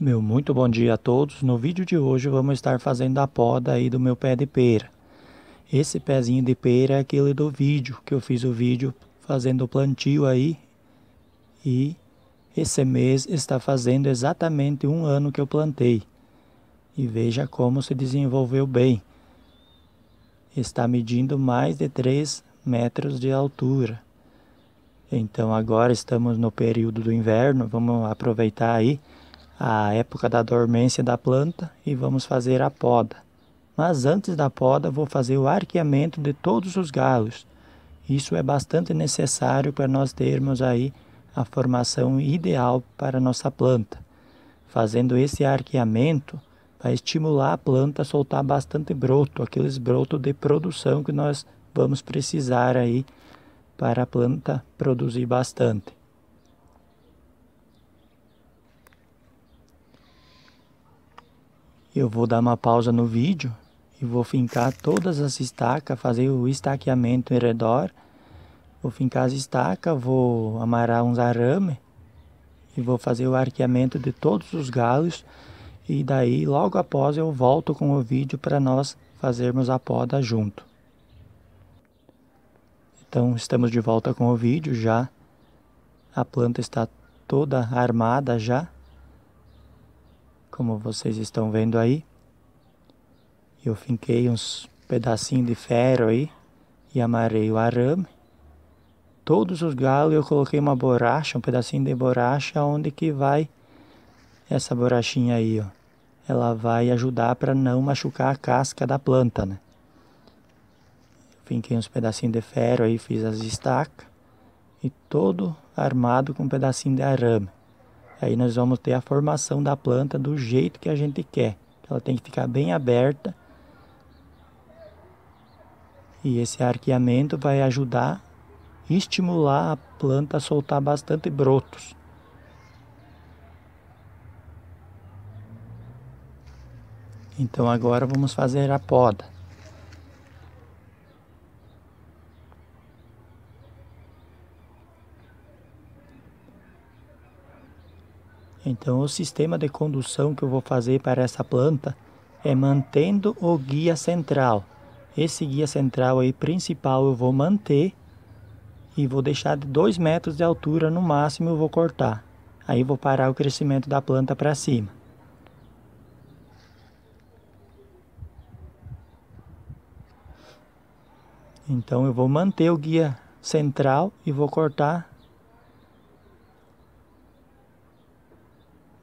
Meu muito bom dia a todos. No vídeo de hoje vamos estar fazendo a poda aí do meu pé de pera. Esse pezinho de pera é aquele do vídeo, que eu fiz o vídeo fazendo o plantio aí. E esse mês está fazendo exatamente um ano que eu plantei. E veja como se desenvolveu bem. Está medindo mais de 3 metros de altura. Então agora estamos no período do inverno, vamos aproveitar aí a época da dormência da planta e vamos fazer a poda. Mas antes da poda, vou fazer o arqueamento de todos os galhos. Isso é bastante necessário para nós termos aí a formação ideal para nossa planta. Fazendo esse arqueamento, vai estimular a planta a soltar bastante broto, aqueles brotos de produção que nós vamos precisar aí para a planta produzir bastante. Eu vou dar uma pausa no vídeo e vou fincar todas as estacas, fazer o estaqueamento em redor. Vou fincar as estacas, vou amarrar uns arames e vou fazer o arqueamento de todos os galhos. E daí logo após eu volto com o vídeo para nós fazermos a poda junto. Então estamos de volta com o vídeo já. A planta está toda armada já como vocês estão vendo aí. Eu finquei uns pedacinhos de ferro aí e amarrei o arame. Todos os galhos eu coloquei uma borracha, um pedacinho de borracha, onde que vai essa borrachinha aí, ó. Ela vai ajudar para não machucar a casca da planta, né? Finquei uns pedacinhos de ferro aí, fiz as estacas e todo armado com um pedacinho de arame. Aí nós vamos ter a formação da planta do jeito que a gente quer. Ela tem que ficar bem aberta. E esse arqueamento vai ajudar a estimular a planta a soltar bastante brotos. Então agora vamos fazer a poda. Então, o sistema de condução que eu vou fazer para essa planta é mantendo o guia central. Esse guia central aí principal eu vou manter e vou deixar de 2 metros de altura no máximo eu vou cortar. Aí vou parar o crescimento da planta para cima. Então eu vou manter o guia central e vou cortar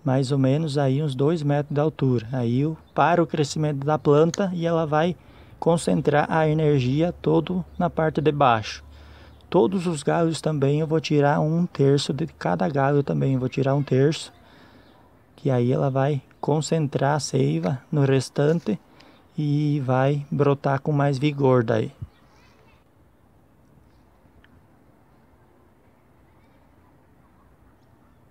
mais ou menos aí uns 2 metros de altura. Aí para o crescimento da planta e ela vai concentrar a energia todo na parte de baixo. Todos os galhos também eu vou tirar um terço de cada galho também, eu vou tirar um terço, que aí ela vai concentrar a seiva no restante e vai brotar com mais vigor daí.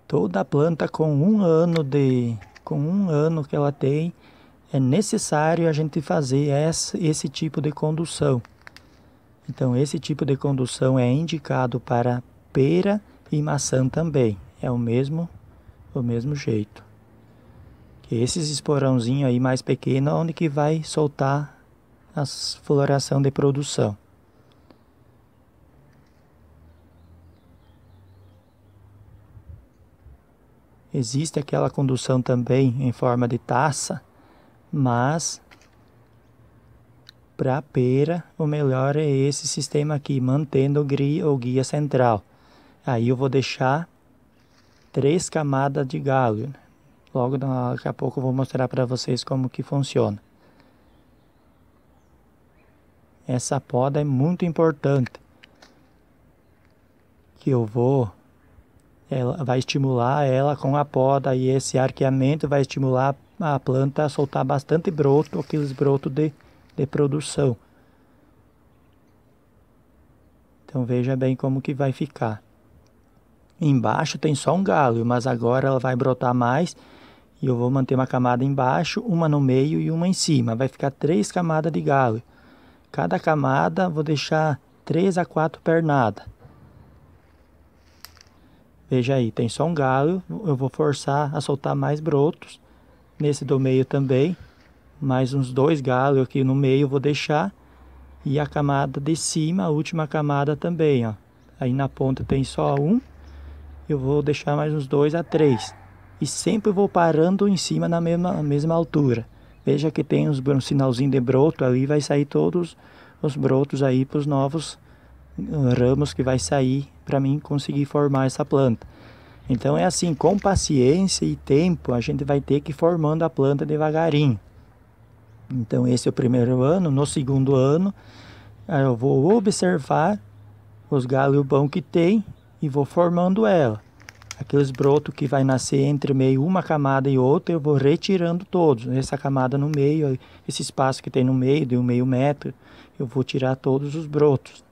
Toda planta com um ano de com um ano que ela tem é necessário a gente fazer essa, esse tipo de condução. Então esse tipo de condução é indicado para pera e maçã também. É o mesmo o mesmo jeito. Que esses esporãozinho aí mais pequeno é onde que vai soltar a floração de produção. Existe aquela condução também em forma de taça, mas para a pera o melhor é esse sistema aqui, mantendo o guia, guia central. Aí eu vou deixar três camadas de galho. Logo daqui a pouco eu vou mostrar para vocês como que funciona. Essa poda é muito importante. Que eu vou ela vai estimular ela com a poda e esse arqueamento vai estimular a planta a soltar bastante broto, aqueles brotos de, de produção. Então veja bem como que vai ficar. Embaixo tem só um galho, mas agora ela vai brotar mais e eu vou manter uma camada embaixo, uma no meio e uma em cima. Vai ficar três camadas de galho. Cada camada vou deixar três a quatro pernadas. Veja aí, tem só um galho, eu vou forçar a soltar mais brotos. Nesse do meio também, mais uns dois galhos aqui no meio eu vou deixar. E a camada de cima, a última camada também, ó. Aí na ponta tem só um, eu vou deixar mais uns dois a três. E sempre vou parando em cima na mesma, na mesma altura. Veja que tem uns, um sinalzinho de broto ali, vai sair todos os brotos aí para os novos ramos que vai sair para mim conseguir formar essa planta. Então é assim, com paciência e tempo, a gente vai ter que ir formando a planta devagarinho. Então esse é o primeiro ano, no segundo ano, eu vou observar os galhos e que tem e vou formando ela. Aqueles brotos que vai nascer entre meio uma camada e outra, eu vou retirando todos. Essa camada no meio, esse espaço que tem no meio, de um meio metro, eu vou tirar todos os brotos.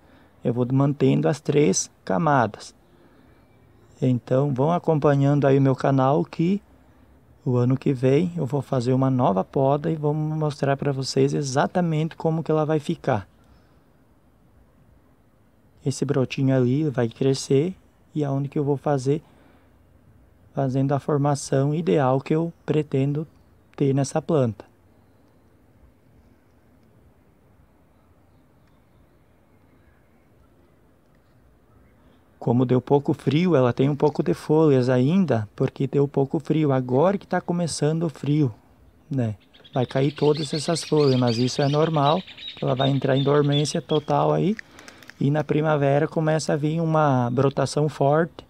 Eu vou mantendo as três camadas. Então vão acompanhando aí o meu canal que o ano que vem eu vou fazer uma nova poda e vou mostrar para vocês exatamente como que ela vai ficar. Esse brotinho ali vai crescer e aonde é que eu vou fazer fazendo a formação ideal que eu pretendo ter nessa planta. Como deu pouco frio, ela tem um pouco de folhas ainda, porque deu pouco frio. Agora que está começando o frio, né? Vai cair todas essas folhas, mas isso é normal. Ela vai entrar em dormência total aí. E na primavera começa a vir uma brotação forte,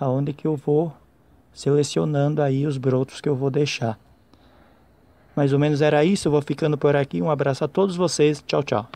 aonde que eu vou selecionando aí os brotos que eu vou deixar. Mais ou menos era isso, eu vou ficando por aqui. Um abraço a todos vocês. Tchau, tchau.